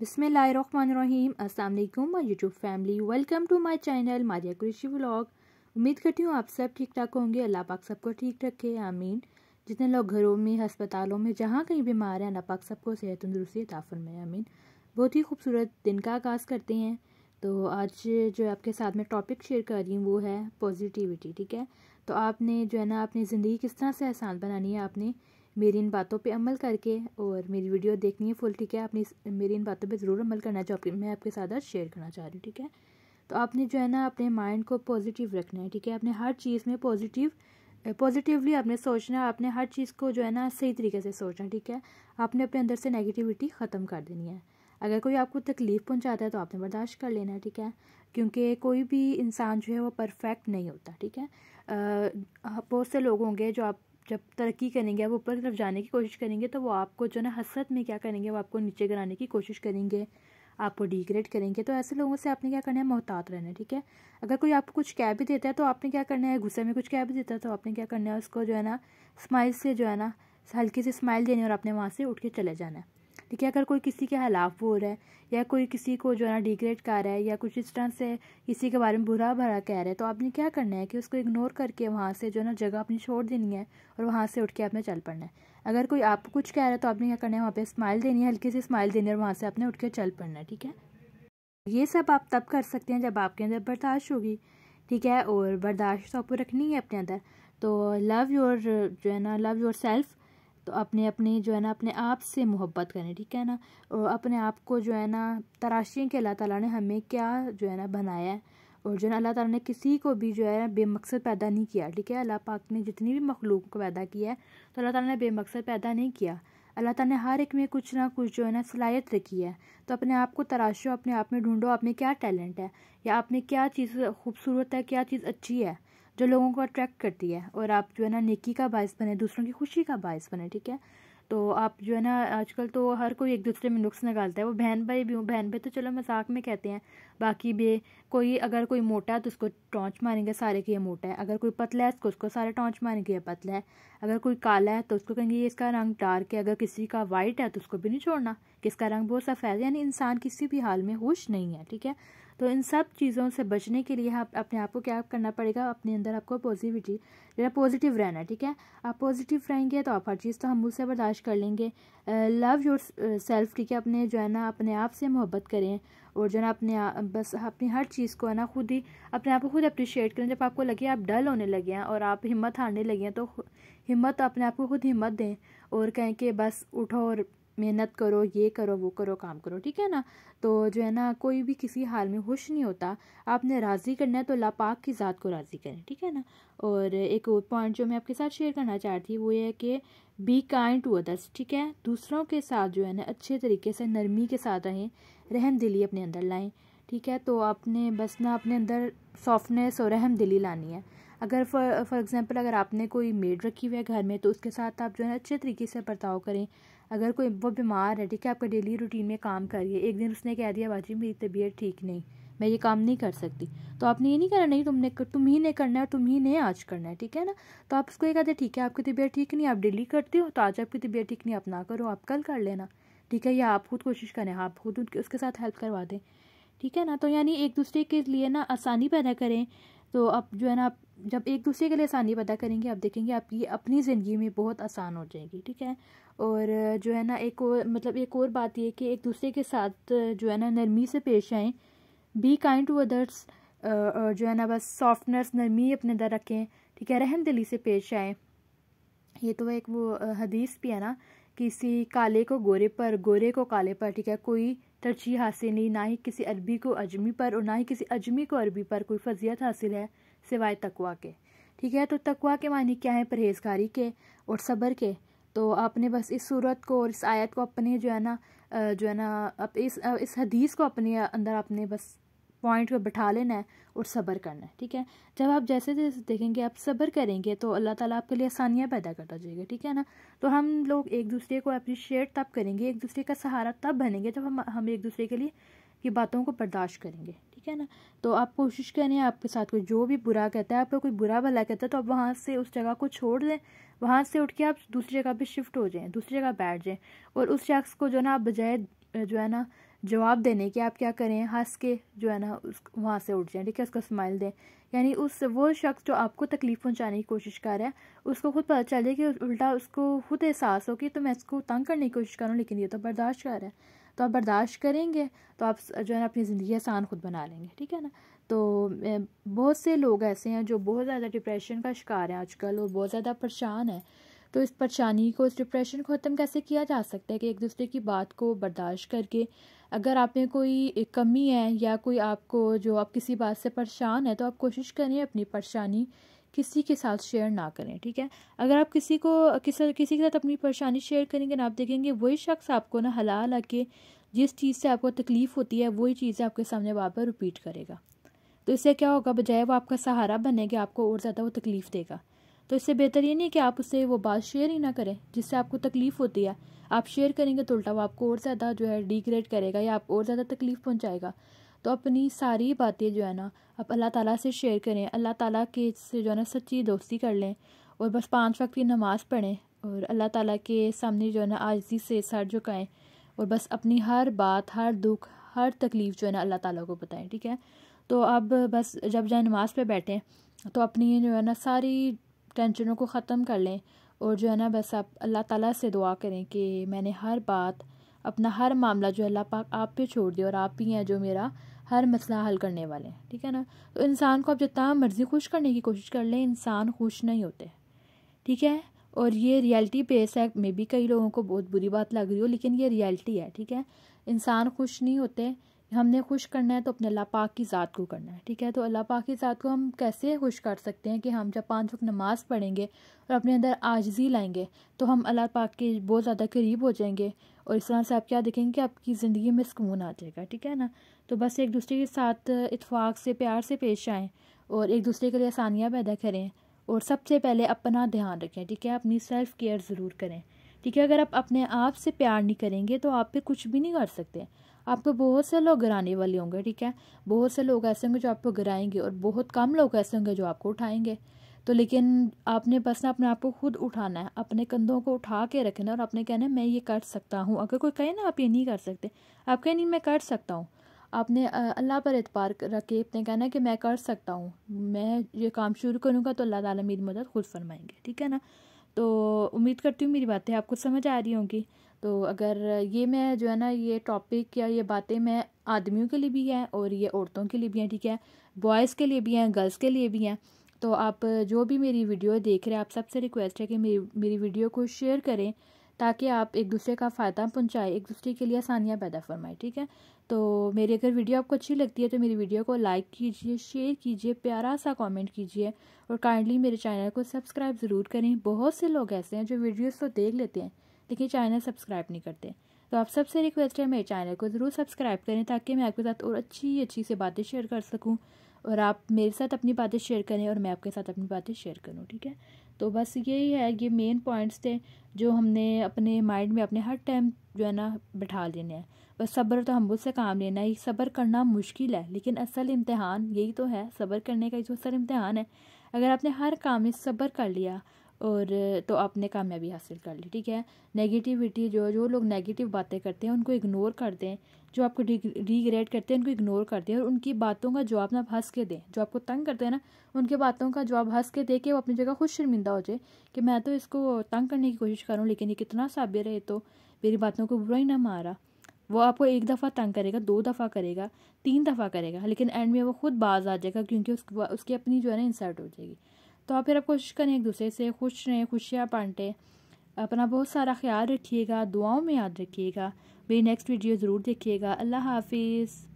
बिसमीम my YouTube family welcome to my channel Maria Krishi vlog उम्मीद करती हूँ आप सब ठीक ठाक होंगे अल्लाह पाक सबको ठीक रखे आमीन जितने लोग घरों में हस्पतालों में जहाँ कहीं बीमार हैं अल्लाह पाक सबको सेहत तंदुरुस्ती ताफर में आमीन बहुत ही खूबसूरत दिन का आगाज़ करते हैं तो आज जो आपके साथ में टॉपिक शेयर कर रही हूँ वो है पॉजिटिविटी ठीक है तो आपने जो है ना अपनी ज़िंदगी किस तरह से आसान बनानी है आपने मेरी इन बातों पे अमल करके और मेरी वीडियो देखनी है फुल ठीक है आपने मेरी इन बातों पे ज़रूर अमल करना जो आपके मैं आपके साथ आज शेयर करना चाह रही हूँ ठीक है तो आपने जो है ना अपने माइंड को पॉजिटिव रखना है ठीक है आपने हर चीज़ में पॉजिटिव पॉजिटिवली आपने सोचना आपने हर चीज़ को जो है ना सही तरीके से सोचना ठीक है आपने अपने अंदर से नेगेटिविटी ख़त्म कर देनी है अगर कोई आपको तकलीफ़ पहुँचाता है तो आपने बर्दाश्त कर लेना है ठीक है क्योंकि कोई भी इंसान जो है वो परफेक्ट नहीं होता ठीक है बहुत से लोग होंगे जो आप जब तरक्की करेंगे आप ऊपर की तरफ जाने की कोशिश करेंगे तो वो आपको जो ना हसरत में क्या करेंगे वो आपको नीचे गिराने की कोशिश करेंगे आपको डिग्रेड करेंगे तो ऐसे लोगों से आपने क्या करना है मोहतात रहना है ठीक है अगर कोई आपको कुछ कह भी देता है तो आपने क्या करना है गुस्से में कुछ कह भी देता है तो आपने क्या करना है उसको जो है ना स्माइल से जो है ना हल्की सी स्माइल देनी और आपने वहाँ से उठ के चले जाना है देखिए अगर कोई किसी के खिलाफ बोल रहा है या कोई किसी को जो है ना डिग्रेड कर रहा है या कुछ इस तरह से किसी के बारे में बुरा भरा कह रहा है तो आपने क्या करना है कि उसको इग्नोर करके वहाँ से जो है ना जगह अपनी छोड़ देनी है और वहाँ से उठ के आपने चल पड़ना है अगर कोई आपको कुछ कह रहा है तो आपने क्या करना है वहाँ पर स्माइल देनी है हल्की सी स्माइल देनी है और वहाँ से आपने उठ के चल पड़ना है ठीक है ये सब आप तब कर सकते हैं जब आपके अंदर बर्दाश्त होगी ठीक है और बर्दाश्त तो आपको रखनी है अपने अंदर तो लव योर जो है ना लव योर सेल्फ़ तो अपने अपने जो है ना अपने आप से मोहब्बत करें ठीक है ना और अपने आप को जो है ना तराशिए कि अल्लाह ताला ने हमें क्या जो है ना बनाया है और जो है अल्लाह ताला ने किसी को भी जो है ना बेमकसद पैदा नहीं किया ठीक है अल्लाह पाक ने जितनी भी मखलूक को पैदा किया है तो अल्लाह ताला ने बेमकसद पैदा नहीं किया अल्लाह ताला ने हर एक में कुछ ना कुछ जो है ना सलाहियत रखी है तो अपने आप को तराशो अपने आप में ढूंढो आप में क्या टैलेंट है या आप में क्या चीज़ खूबसूरत है क्या चीज़ अच्छी है जो लोगों को अट्रैक्ट करती है और आप जो है ना नेकी का बायस बने दूसरों की खुशी का बायस बने ठीक है तो आप जो है ना आजकल तो हर कोई एक दूसरे में नुक्स निकालता है वो बहन भाई भी हूँ बहन भाई तो चलो मजाक में कहते हैं बाकी भी कोई अगर कोई मोटा है तो उसको टॉन्च मारेंगे सारे कि ये मोटा है अगर कोई पतला है तो उसको सारे टॉन्च मारेंगे ये पतला है अगर कोई काला है तो उसको कहेंगे इसका रंग डार्क है अगर किसी का वाइट है तो उसको भी नहीं छोड़ना कि इसका रंग बहुत सफ़ेद है यानी इंसान किसी भी हाल में होश नहीं है ठीक है तो इन सब चीज़ों से बचने के लिए आप अपने आप को क्या करना पड़ेगा अपने अंदर आपको पॉजिटिविटी जो पॉजिटिव रहना ठीक है आप पॉजिटिव रहेंगे तो आप हर चीज़ तो हम उससे बर्दाश्त कर लेंगे लव योर सेल्फ ठीक है अपने जो है ना अपने आप से मोहब्बत करें और जो है ना अपने बस अपनी हर चीज़ को है ना खुद ही अपने आप को खुद अप्रिशिएट करें जब आपको लगे आप डल होने लगे हैं और आप हिम्मत हारने लगे हैं तो हिम्मत अपने आप को खुद हिम्मत दें और कहें कि बस उठो और मेहनत करो ये करो वो करो काम करो ठीक है ना तो जो है ना कोई भी किसी हाल में खुश नहीं होता आपने राज़ी करना है तो लापाक की ज़ात को राज़ी करें ठीक है ना और एक और पॉइंट जो मैं आपके साथ शेयर करना चाहती थी वो ये है कि बी काइंड टू अदर्स ठीक है दूसरों के साथ जो है ना अच्छे तरीके से नरमी के साथ रहें रहम दिली अपने अंदर लाएँ ठीक है तो आपने बस ना अपने अंदर सॉफ्टनेस और रहम दिली लानी है अगर फॉर फॉर एग्ज़ाम्पल अगर आपने कोई मेड रखी हुई है घर में तो उसके साथ आप जो है अच्छे तरीके से बर्ताव करें अगर कोई वो बीमार है ठीक है आपका डेली रूटीन में काम करिए एक दिन उसने कह दिया बाजी मेरी तबीयत ठीक नहीं मैं ये काम नहीं कर सकती तो आपने ये नहीं करना नहीं तुमने तुम ही ने करना है तुम ही ने आज करना है ठीक है ना तो आप उसको ये कहते ठीक है आपकी तबीयत ठीक नहीं आप डेली करते हो तो आज आपकी तबीयत ठीक नहीं आप ना करो आप कल कर लेना ठीक है या आप खुद कोशिश करें आप खुद उसके साथ हेल्प करवा दें ठीक है ना तो यानी एक दूसरे के लिए ना आसानी पैदा करें तो आप जो है ना आप जब एक दूसरे के लिए आसानी पता करेंगे आप देखेंगे आपकी अपनी ज़िंदगी में बहुत आसान हो जाएगी ठीक है और जो है ना एक और मतलब एक और बात यह कि एक दूसरे के साथ जो है ना नरमी से पेश आएँ बी काइंड टू अदर्स और जो है ना बस सॉफ्टनेस नरमी अपने अंदर रखें ठीक है रहम दिली से पेश आएँ ये तो एक वो हदीस भी है ना किसी काले को गोरे पर गोरे को काले पर ठीक है कोई तरजीह हासिल नहीं ना ही किसी अरबी को अजमी पर और ना ही किसी अजमी को अरबी पर कोई फजीयत हासिल है सिवाय तकवा के ठीक है तो तकवा के मानी क्या है परहेजगारी के और सब्र के तो आपने बस इस सूरत को और इस आयत को अपने जो है ना जो है ना अब इस इस हदीस को अपने अंदर आपने बस पॉइंट को बैठा लेना है और सब्र करना है ठीक है जब आप जैसे जैसे देखेंगे आप सब्र करेंगे तो अल्लाह ताला आपके लिए आसानियाँ पैदा करता जाएगा ठीक है ना तो हम लोग एक दूसरे को अप्रिशिएट तब करेंगे एक दूसरे का सहारा तब बनेंगे जब हम हम एक दूसरे के लिए की बातों को बर्दाश्त करेंगे ठीक है ना तो आप कोशिश करें आपके साथ कोई जो भी बुरा कहता है आपका कोई बुरा भला कहता है तो आप वहाँ से उस जगह को छोड़ दें वहाँ से उठ के आप दूसरी जगह पे शिफ्ट हो जाएं दूसरी जगह बैठ जाएं और उस शख्स को जो है ना आप बजाय जो है ना जवाब देने के आप क्या करें हंस के जो है ना उस वहाँ से उठ जाएं ठीक है उसको स्माइल दें यानी उस वो शख्स जो आपको तकलीफ़ पहुँचाने की कोशिश कर रहा है उसको खुद पता चले कि उल्टा उसको खुद एहसास हो कि तो मैं इसको तंग करने की कोशिश करूँ लेकिन ये तो बर्दाश्त कर रहा है तो आप बर्दाश्त करेंगे तो आप जो है ना अपनी ज़िंदगी आसान खुद बना लेंगे ठीक है ना तो बहुत से लोग ऐसे हैं जो बहुत ज़्यादा डिप्रेशन का शिकार है आजकल और बहुत ज़्यादा परेशान है तो इस परेशानी को इस डिप्रेशन को ख़त्म कैसे किया जा सकता है कि एक दूसरे की बात को बर्दाश्त करके अगर आप में कोई कमी है या कोई आपको जो आप किसी बात से परेशान है तो आप कोशिश करें अपनी परेशानी किसी के साथ शेयर ना करें ठीक है अगर आप किसी को किसी किसी के साथ अपनी परेशानी शेयर करेंगे ना आप देखेंगे वही शख्स आपको ना हला हला के जिस चीज़ से आपको तकलीफ़ होती है वही चीज़ आपके सामने बार बार रिपीट करेगा तो इससे क्या होगा बजाय वो आपका सहारा बनेगा आपको और ज़्यादा वो तकलीफ़ देगा तो इससे बेहतर ये नहीं कि आप उससे वो बात शेयर ही ना करें जिससे आपको तकलीफ़ होती है आप शेयर करेंगे तो उल्टा वो आपको और ज़्यादा जो है डिग्रेड करेगा या आपको और ज़्यादा तकलीफ़ पहुँचाएगा तो अपनी सारी बातें जो है ना आप अल्लाह ताला से शेयर करें अल्लाह ताला के से जो है ना सच्ची दोस्ती कर लें और बस पाँच वक्त की नमाज़ पढ़ें और अल्लाह ताला के सामने जो है ना आजी से सर झुकाएँ और बस अपनी हर बात हर दुख हर तकलीफ़ जो है ना अल्लाह ताला को बताएं ठीक है तो अब बस जब जाए नमाज़ पर बैठें तो अपनी जो है ना सारी टेंशनों को ख़त्म कर लें और जो है ना बस आप अल्लाह ताला से दुआ करें कि मैंने हर बात अपना हर मामला जो अल्लाह पाक आप पे छोड़ दिया और आप ही हैं जो मेरा हर मसला हल करने वाले हैं ठीक है ना तो इंसान को आप जितना मर्ज़ी खुश करने की कोशिश कर लें इंसान खुश नहीं होते ठीक है और ये रियलिटी बेस है मे बी कई लोगों को बहुत बुरी बात लग रही हो लेकिन ये रियलिटी है ठीक है इंसान खुश नहीं होते हमने खुश करना है तो अपने अल्लाह पाक की ज़ात को करना है ठीक है तो अल्लाह पाक की ज़ात को हम कैसे खुश कर सकते हैं कि हम जब पाँच वक्त नमाज़ पढ़ेंगे और अपने अंदर आजजी लाएंगे तो हम अल्लाह पाक के बहुत ज़्यादा करीब हो जाएंगे और इस तरह से आप क्या देखेंगे कि आपकी ज़िंदगी में सुकून आ जाएगा ठीक है ना तो बस एक दूसरे के साथ इतफाक़ से प्यार से पेश आएँ और एक दूसरे के लिए आसानियाँ पैदा करें और सबसे पहले अपना ध्यान रखें ठीक है अपनी सेल्फ़ केयर ज़रूर करें ठीक है अगर आप अपने आप से प्यार नहीं करेंगे तो आप पे कुछ भी नहीं कर सकते आपको बहुत से लोग गिराने वाले होंगे ठीक है बहुत से लोग ऐसे होंगे जो आपको गिराएंगे और बहुत कम लोग ऐसे होंगे जो आपको उठाएंगे तो लेकिन आपने बस ना अपने आप को खुद उठाना है अपने कंधों को उठा के रखना और आपने कहना है मैं ये कर सकता हूँ अगर कोई कहे ना आप ये नहीं कर सकते आप कहें नहीं मैं कर सकता हूँ आपने अल्लाह पर एतबार रख के अपने कहना है कि मैं कर सकता हूँ मैं ये काम शुरू करूँगा तो अल्लाह ताला मेरी मदद खुद फरमाएंगे ठीक है ना तो उम्मीद करती हूँ मेरी बातें आपको समझ आ रही होंगी तो अगर ये मैं जो है ना ये टॉपिक या ये बातें मैं आदमियों के लिए भी हैं और ये औरतों के लिए भी हैं ठीक है बॉयज़ के लिए भी हैं गर्ल्स के लिए भी हैं तो आप जो भी मेरी वीडियो देख रहे हैं आप सबसे रिक्वेस्ट है कि मेरी मेरी वीडियो को शेयर करें ताकि आप एक दूसरे का फ़ायदा पहुँचाएँ एक दूसरे के लिए आसानियाँ पैदा फरमाएँ ठीक है तो मेरी अगर वीडियो आपको अच्छी लगती है तो मेरी वीडियो को लाइक कीजिए शेयर कीजिए प्यारा सा कमेंट कीजिए और काइंडली मेरे चैनल को सब्सक्राइब ज़रूर करें बहुत से लोग ऐसे हैं जो वीडियोज़ तो देख लेते हैं लेकिन चैनल सब्सक्राइब नहीं करते तो आप सबसे रिक्वेस्ट है मेरे चैनल को ज़रूर सब्सक्राइब करें ताकि मैं आपके साथ और अच्छी अच्छी से बातें शेयर कर सकूँ और आप मेरे साथ अपनी बातें शेयर करें और मैं आपके साथ अपनी बातें शेयर करूँ ठीक है तो बस यही है ये मेन पॉइंट्स थे जो हमने अपने माइंड में अपने हर टाइम जो है ना बैठा लेने हैं बस सब्र तो हम से काम लेना है सब्र करना मुश्किल है लेकिन असल इम्तहान यही तो है सब्र करने का जो तो असल इम्तहान है अगर आपने हर काम में सब्र कर लिया और तो आपने कामयाबी हासिल कर ली ठीक है नेगेटिविटी जो जो लोग नेगेटिव बातें करते हैं उनको इग्नोर कर दें जो आपको रिग्रेट करते हैं उनको इग्नोर कर दें और उनकी बातों का जवाब ना आप हंस के दें जो आपको तंग करते हैं ना उनकी बातों का जवाब हंस के दे के वो अपनी जगह खुद शर्मिंदा हो जाए कि मैं तो इसको तंग करने की कोशिश करूँ लेकिन ये कितना साबिर है तो मेरी बातों को बुरा ही ना मारा वो आपको एक दफ़ा तंग करेगा दो दफ़ा करेगा तीन दफ़ा करेगा लेकिन एंड में वो खुद बाज आ जाएगा क्योंकि उसकी उसकी अपनी जो है ना इंसर्ट हो जाएगी तो आप फिर आप कोशिश करें एक दूसरे से खुश रहें खुशियाँ बांटें अपना बहुत सारा ख्याल रखिएगा दुआओं में याद रखिएगा मेरी नेक्स्ट वीडियो ज़रूर देखिएगा अल्लाह हाफिज़